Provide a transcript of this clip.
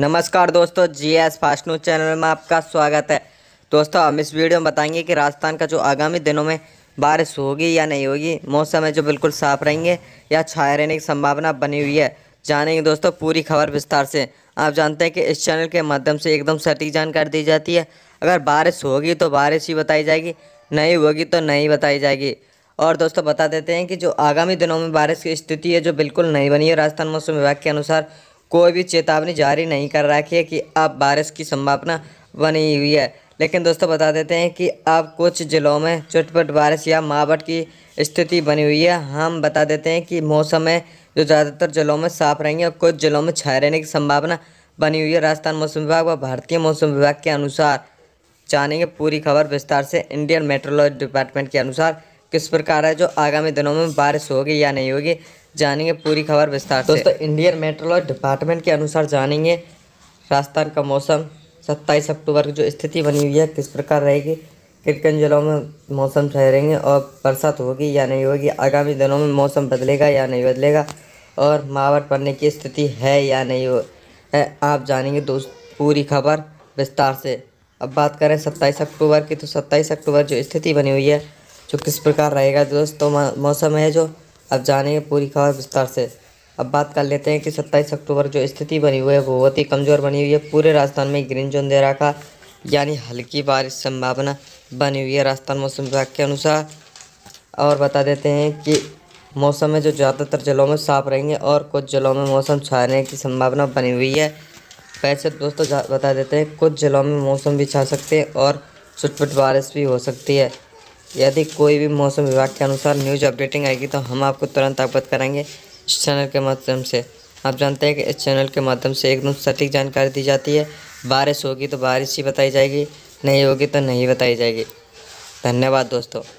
नमस्कार दोस्तों G S fast news channel में आपका स्वागत है दोस्तों हम इस वीडियो में बताएंगे कि राजस्थान का जो आगामी दिनों में बारिश होगी या नहीं होगी मौसम है जो बिल्कुल साफ रहेंगे या छाए रहने की संभावना बनी हुई है जानेंगे दोस्तों पूरी खबर विस्तार से आप जानते हैं कि इस चैनल के माध्यम से एकदम सटीक जानकारी दी जाती है अगर बारिश होगी तो बारिश ही बताई जाएगी नहीं होगी तो नहीं बताई जाएगी और दोस्तों बता देते हैं कि जो आगामी दिनों में बारिश की स्थिति है जो बिल्कुल नहीं बनी है राजस्थान मौसम विभाग के अनुसार कोई भी चेतावनी जारी नहीं कर रखी है कि अब बारिश की संभावना बनी हुई है लेकिन दोस्तों बता देते हैं कि अब कुछ ज़िलों में चटपट बारिश या मावट की स्थिति बनी हुई है हम बता देते हैं कि मौसम में जो ज़्यादातर ज़िलों में साफ रहेंगे और कुछ ज़िलों में छाए रहने की संभावना बनी हुई है राजस्थान मौसम विभाग व भारतीय मौसम विभाग के अनुसार जानेंगे पूरी खबर विस्तार से इंडियन मेट्रोलॉजी डिपार्टमेंट के अनुसार किस प्रकार है जो आगामी दिनों में बारिश होगी या नहीं होगी जानेंगे पूरी खबर विस्तार से दोस्तों इंडियन मेट्रोलॉजी डिपार्टमेंट के अनुसार जानेंगे राजस्थान का मौसम सत्ताईस अक्टूबर की जो स्थिति बनी हुई है किस प्रकार रहेगी किन किन जिलों में मौसम ठहरेंगे और बरसात होगी या नहीं होगी आगामी दिनों में मौसम बदलेगा या नहीं बदलेगा और मावट पड़ने की स्थिति है या नहीं हो है आप जानेंगे दोस्त पूरी खबर विस्तार से अब बात करें सत्ताईस अक्टूबर की तो सत्ताईस अक्टूबर जो स्थिति बनी हुई है जो किस प्रकार रहेगा दोस्तों तो मौसम है जो अब जानेंगे पूरी खबर विस्तार से अब बात कर लेते हैं कि 27 अक्टूबर जो स्थिति बनी हुई है वो बहुत ही कमज़ोर बनी हुई है पूरे राजस्थान में ग्रीन जोन दे रखा यानी हल्की बारिश संभावना बनी हुई है राजस्थान मौसम विभाग के अनुसार और बता देते हैं कि मौसम में जो ज़्यादातर जलों में साफ रहेंगे और कुछ जलों में मौसम छाने की संभावना बनी हुई है वैसे तो दोस्तों बता देते हैं कुछ ज़िलों में मौसम भी छा सकते हैं और छुटपुट बारिश भी हो सकती है यदि कोई भी मौसम विभाग के अनुसार न्यूज अपडेटिंग आएगी तो हम आपको तुरंत अवगत कराएंगे इस चैनल के माध्यम से आप जानते हैं कि इस चैनल के माध्यम से एकदम सटीक जानकारी दी जाती है बारिश होगी तो बारिश ही बताई जाएगी नहीं होगी तो नहीं बताई जाएगी धन्यवाद दोस्तों